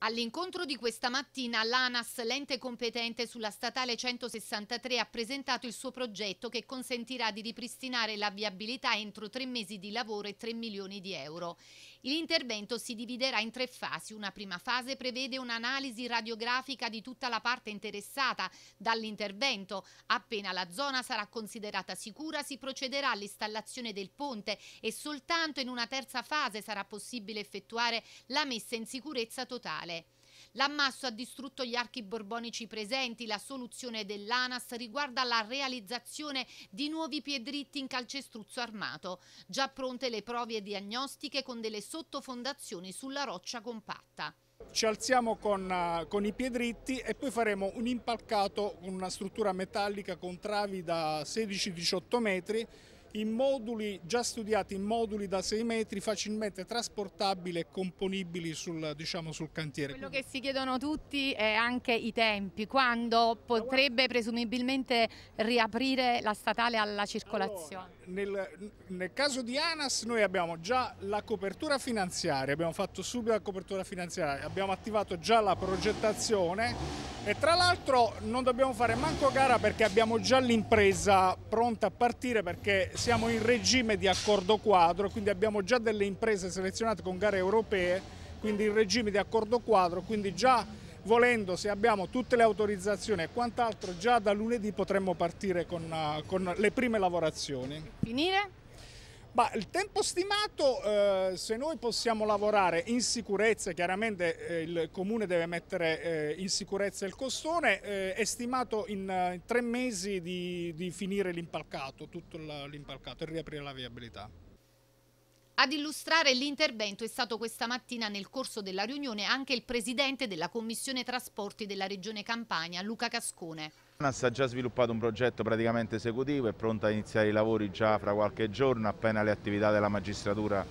All'incontro di questa mattina l'ANAS, l'ente competente sulla statale 163, ha presentato il suo progetto che consentirà di ripristinare la viabilità entro tre mesi di lavoro e 3 milioni di euro. L'intervento si dividerà in tre fasi. Una prima fase prevede un'analisi radiografica di tutta la parte interessata dall'intervento. Appena la zona sarà considerata sicura si procederà all'installazione del ponte e soltanto in una terza fase sarà possibile effettuare la messa in sicurezza totale locale. L'ammasso ha distrutto gli archi borbonici presenti. La soluzione dell'ANAS riguarda la realizzazione di nuovi piedritti in calcestruzzo armato. Già pronte le prove diagnostiche con delle sottofondazioni sulla roccia compatta. Ci alziamo con, eh, con i piedritti e poi faremo un impalcato, con una struttura metallica con travi da 16-18 metri in moduli già studiati in moduli da 6 metri facilmente trasportabili e componibili sul, diciamo, sul cantiere. Quello che si chiedono tutti è anche i tempi, quando potrebbe presumibilmente riaprire la statale alla circolazione? Allora, nel, nel, caso di ANAS noi abbiamo già la copertura finanziaria, abbiamo fatto subito la copertura finanziaria, abbiamo attivato già la progettazione e tra l'altro non dobbiamo fare manco gara perché abbiamo già l'impresa pronta a partire perché siamo in regime di accordo quadro, quindi abbiamo già delle imprese selezionate con gare europee, quindi in regime di accordo quadro, quindi già volendo se abbiamo tutte le autorizzazioni e quant'altro già da lunedì potremmo partire con, eh, con le prime lavorazioni. Finire? Bah, il tempo stimato, eh, se noi possiamo lavorare in sicurezza, chiaramente eh, il comune deve mettere eh, in sicurezza il costone, eh, è stimato in, in, eh, tre mesi di, di finire l'impalcato, tutto l'impalcato e riaprire la viabilità. Ad illustrare l'intervento è stato questa mattina nel corso della riunione anche il presidente della Commissione Trasporti della Regione Campania, Luca Cascone. ANAS ha già sviluppato un progetto praticamente esecutivo, è pronta a iniziare i lavori già fra qualche giorno, appena le attività della magistratura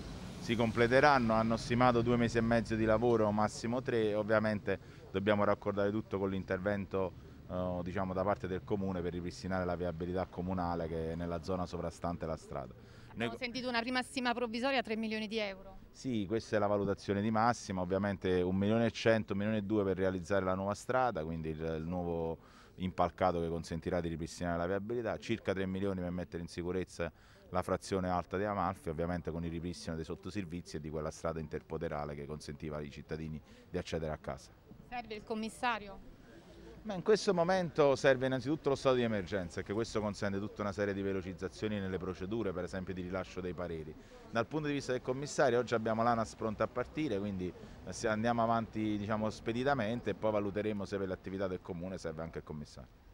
si completeranno, hanno stimato due mesi e mezzo di lavoro, massimo tre, ovviamente dobbiamo raccordare tutto con l'intervento eh, diciamo, da parte del comune per ripristinare la viabilità comunale che è nella zona sovrastante la strada. Abbiamo Noi... sentito una rimassima provvisoria a 3 milioni di euro. Sì, questa è la valutazione di massima, ovviamente 1 milione e 100, 1 milione e 2 per realizzare la nuova strada, quindi il, il nuovo impalcato che consentirà di ripristinare la viabilità, circa 3 milioni per mettere in sicurezza la frazione alta di Amalfi, ovviamente con il ripristino dei sottoservizi e di quella strada interpoderale che consentiva ai cittadini di accedere a casa. Serve il commissario? Ma in questo momento serve innanzitutto lo stato di emergenza, che questo consente tutta una serie di velocizzazioni nelle procedure, per esempio di rilascio dei pareri. Dal punto di vista del commissario, oggi abbiamo l'ANAS pronta a partire, quindi eh, andiamo avanti diciamo, speditamente e poi valuteremo se per l'attività del comune serve anche il commissario.